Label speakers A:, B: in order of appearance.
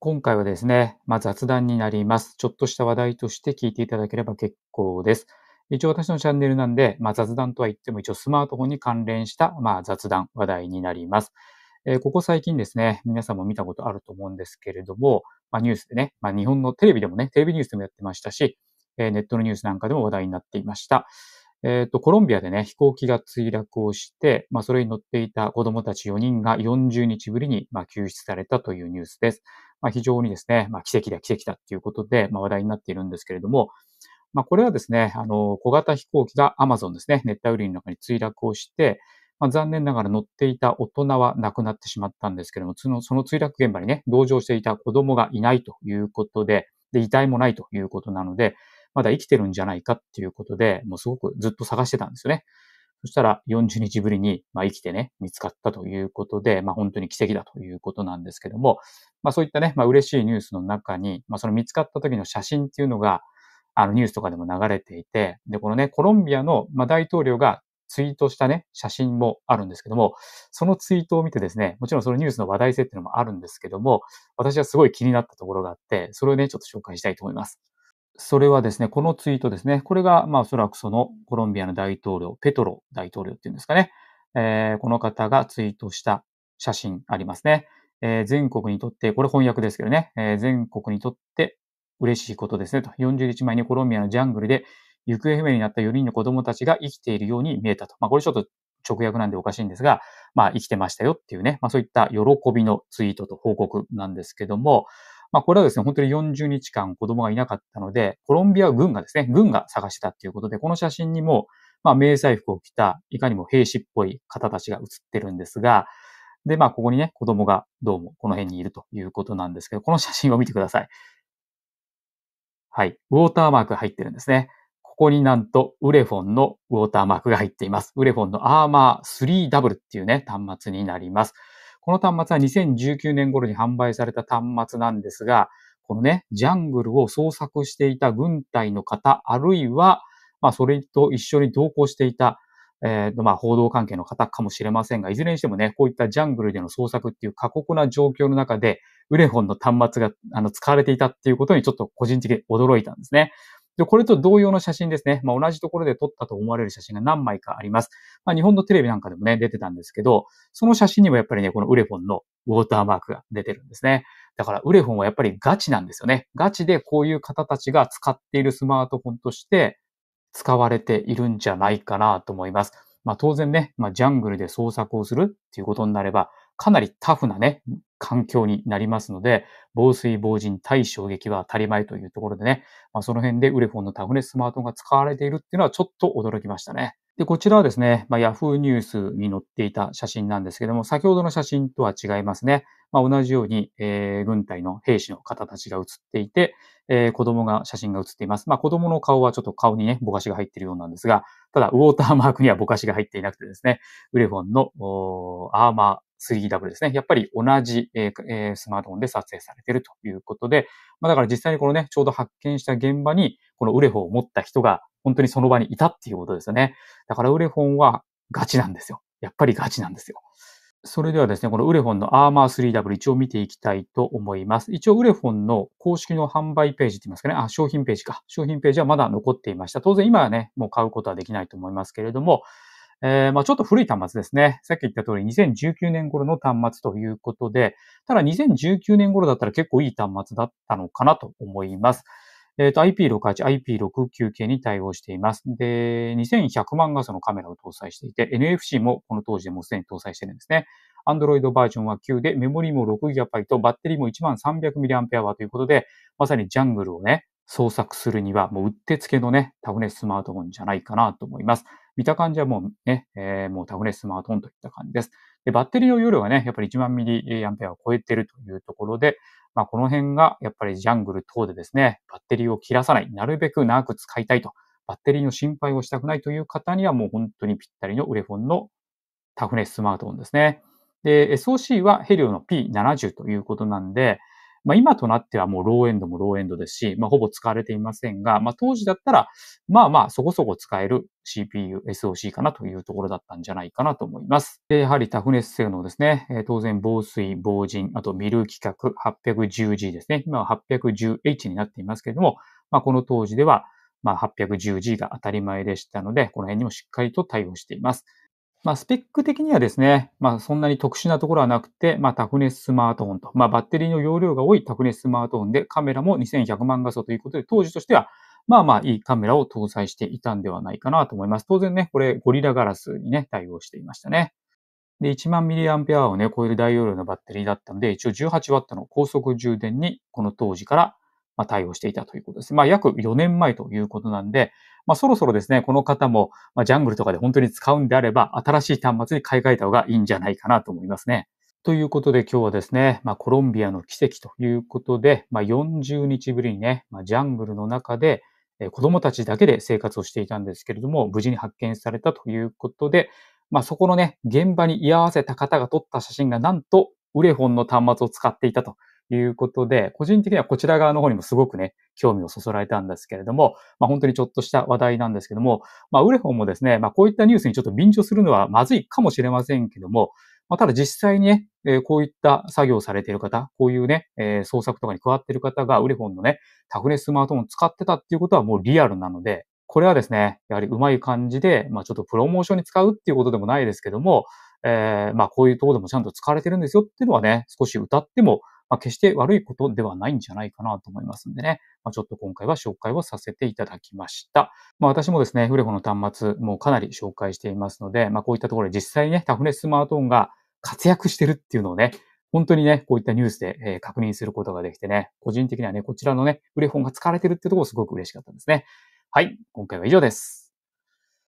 A: 今回はですね、まあ、雑談になります。ちょっとした話題として聞いていただければ結構です。一応私のチャンネルなんで、まあ、雑談とは言っても一応スマートフォンに関連した、まあ、雑談話題になります。えー、ここ最近ですね、皆さんも見たことあると思うんですけれども、まあ、ニュースでね、まあ、日本のテレビでもね、テレビニュースでもやってましたし、えー、ネットのニュースなんかでも話題になっていました。えっ、ー、と、コロンビアでね、飛行機が墜落をして、まあ、それに乗っていた子供たち4人が40日ぶりに、まあ、救出されたというニュースです。まあ、非常にですね、まあ、奇跡だ、奇跡だっていうことで、まあ、話題になっているんですけれども、まあ、これはですね、あの、小型飛行機がアマゾンですね、熱帯雨林の中に墜落をして、まあ、残念ながら乗っていた大人は亡くなってしまったんですけれども、そのその墜落現場にね、同乗していた子供がいないということで、で、遺体もないということなので、まだ生きてるんじゃないかっていうことで、もうすごくずっと探してたんですよね。そしたら40日ぶりに、まあ、生きてね、見つかったということで、まあ、本当に奇跡だということなんですけども、まあ、そういったね、まあ、嬉しいニュースの中に、まあ、その見つかった時の写真っていうのが、あのニュースとかでも流れていて、で、このね、コロンビアの、まあ、大統領がツイートしたね、写真もあるんですけども、そのツイートを見てですね、もちろんそのニュースの話題性っていうのもあるんですけども、私はすごい気になったところがあって、それをね、ちょっと紹介したいと思います。それはですね、このツイートですね。これが、まあ、おそらくそのコロンビアの大統領、ペトロ大統領っていうんですかね。えー、この方がツイートした写真ありますね。えー、全国にとって、これ翻訳ですけどね、えー、全国にとって嬉しいことですねと。40日前にコロンビアのジャングルで行方不明になった4人の子供たちが生きているように見えたと。まあ、これちょっと直訳なんでおかしいんですが、まあ、生きてましたよっていうね、まあ、そういった喜びのツイートと報告なんですけども、まあ、これはですね、本当に40日間子供がいなかったので、コロンビア軍がですね、軍が探してたっていうことで、この写真にも、まあ、迷彩服を着た、いかにも兵士っぽい方たちが写ってるんですが、で、まあ、ここにね、子供がどうもこの辺にいるということなんですけど、この写真を見てください。はい。ウォーターマーク入ってるんですね。ここになんと、ウレフォンのウォーターマークが入っています。ウレフォンのアーマー3ルっていうね、端末になります。この端末は2019年頃に販売された端末なんですが、このね、ジャングルを捜索していた軍隊の方、あるいは、まあ、それと一緒に同行していた、えっ、ー、と、まあ、報道関係の方かもしれませんが、いずれにしてもね、こういったジャングルでの捜索っていう過酷な状況の中で、ウレホンの端末が、あの、使われていたっていうことにちょっと個人的に驚いたんですね。で、これと同様の写真ですね。まあ、同じところで撮ったと思われる写真が何枚かあります。まあ、日本のテレビなんかでもね、出てたんですけど、その写真にもやっぱりね、このウレフォンのウォーターマークが出てるんですね。だから、ウレフォンはやっぱりガチなんですよね。ガチでこういう方たちが使っているスマートフォンとして使われているんじゃないかなと思います。まあ、当然ね、まあ、ジャングルで捜索をするっていうことになれば、かなりタフなね、環境になりますので、防水防塵対衝撃は当たり前というところでね、まあ、その辺でウレフォンのタフネススマートフォンが使われているっていうのはちょっと驚きましたね。で、こちらはですね、まあ、Yahoo ニュースに載っていた写真なんですけども、先ほどの写真とは違いますね。まあ、同じように、えー、軍隊の兵士の方たちが写っていて、えー、子供が、写真が写っています。まあ、子供の顔はちょっと顔にね、ぼかしが入っているようなんですが、ただ、ウォーターマークにはぼかしが入っていなくてですね、ウレフォンのアーマー、3W ですね。やっぱり同じ、えー、スマートフォンで撮影されているということで、まあだから実際にこのね、ちょうど発見した現場に、このウレフォンを持った人が本当にその場にいたっていうことですよね。だからウレフォンはガチなんですよ。やっぱりガチなんですよ。それではですね、このウレフォンのアーマー 3W 一応見ていきたいと思います。一応ウレフォンの公式の販売ページって言いますかね、あ、商品ページか。商品ページはまだ残っていました。当然今はね、もう買うことはできないと思いますけれども、えー、まあちょっと古い端末ですね。さっき言った通り2019年頃の端末ということで、ただ2019年頃だったら結構いい端末だったのかなと思います。えっ、ー、と、IP68、IP69 系に対応しています。で、2100万画素のカメラを搭載していて、NFC もこの当時でもすでに搭載してるんですね。Android バージョンは9で、メモリも 6GB、バッテリーも 1300mAh ということで、まさにジャングルをね、創作するにはもううってつけのね、タフネススマートフォンじゃないかなと思います。見た感じはもうね、えー、もうタフネススマートフォンといった感じです。で、バッテリーの容量がね、やっぱり1万ミリアンペアを超えてるというところで、まあ、この辺がやっぱりジャングル等でですね、バッテリーを切らさない、なるべく長く使いたいと、バッテリーの心配をしたくないという方にはもう本当にぴったりのウレフォンのタフネススマートフォンですね。で、SOC はヘリオの P70 ということなんで、まあ、今となってはもうローエンドもローエンドですし、まあ、ほぼ使われていませんが、まあ、当時だったら、まあまあ、そこそこ使える CPU、SOC かなというところだったんじゃないかなと思います。でやはりタフネス性能ですね。え当然、防水、防塵、あとミル規格 810G ですね。今は 810H になっていますけれども、まあ、この当時では、まあ、810G が当たり前でしたので、この辺にもしっかりと対応しています。まあ、スペック的にはですね、まあ、そんなに特殊なところはなくて、まあ、タフネススマートフォンと、まあ、バッテリーの容量が多いタフネススマートフォンで、カメラも2100万画素ということで、当時としては、まあまあいいカメラを搭載していたんではないかなと思います。当然ね、これゴリラガラスにね、対応していましたね。で、1万 mAh をね、超える大容量のバッテリーだったので、一応 18W の高速充電に、この当時からま対応していたということです。まあ、約4年前ということなんで、まあ、そろそろですね、この方も、まジャングルとかで本当に使うんであれば、新しい端末に買い替えた方がいいんじゃないかなと思いますね。ということで今日はですね、まあ、コロンビアの奇跡ということで、まあ、40日ぶりにね、まあ、ジャングルの中で、え子供たちだけで生活をしていたんですけれども、無事に発見されたということで、まあ、そこのね、現場に居合わせた方が撮った写真がなんと、ウレフォンの端末を使っていたということで、個人的にはこちら側の方にもすごくね、興味をそそられたんですけれども、まあ本当にちょっとした話題なんですけども、まあウレホンもですね、まあこういったニュースにちょっと便乗するのはまずいかもしれませんけども、まあただ実際にね、えこういった作業をされている方、こういうね、え創作とかに加わっている方がウレホンのね、タフネススマートフォンを使ってたっていうことはもうリアルなので、これはですね、やはりうまい感じで、まあちょっとプロモーションに使うっていうことでもないですけども、えー、まあこういうところでもちゃんと使われてるんですよっていうのはね、少し歌ってもまあ、決して悪いことではないんじゃないかなと思いますんでね、まあ、ちょっと今回は紹介をさせていただきました。まあ、私もですね、フレホの端末もかなり紹介していますので、まあ、こういったところで実際にね、タフネススマートフォンが活躍してるっていうのをね、本当にね、こういったニュースで、え確認することができてね、個人的にはね、こちらのね、フレホンが使われてるってところすごく嬉しかったですね。はい、今回は以上です。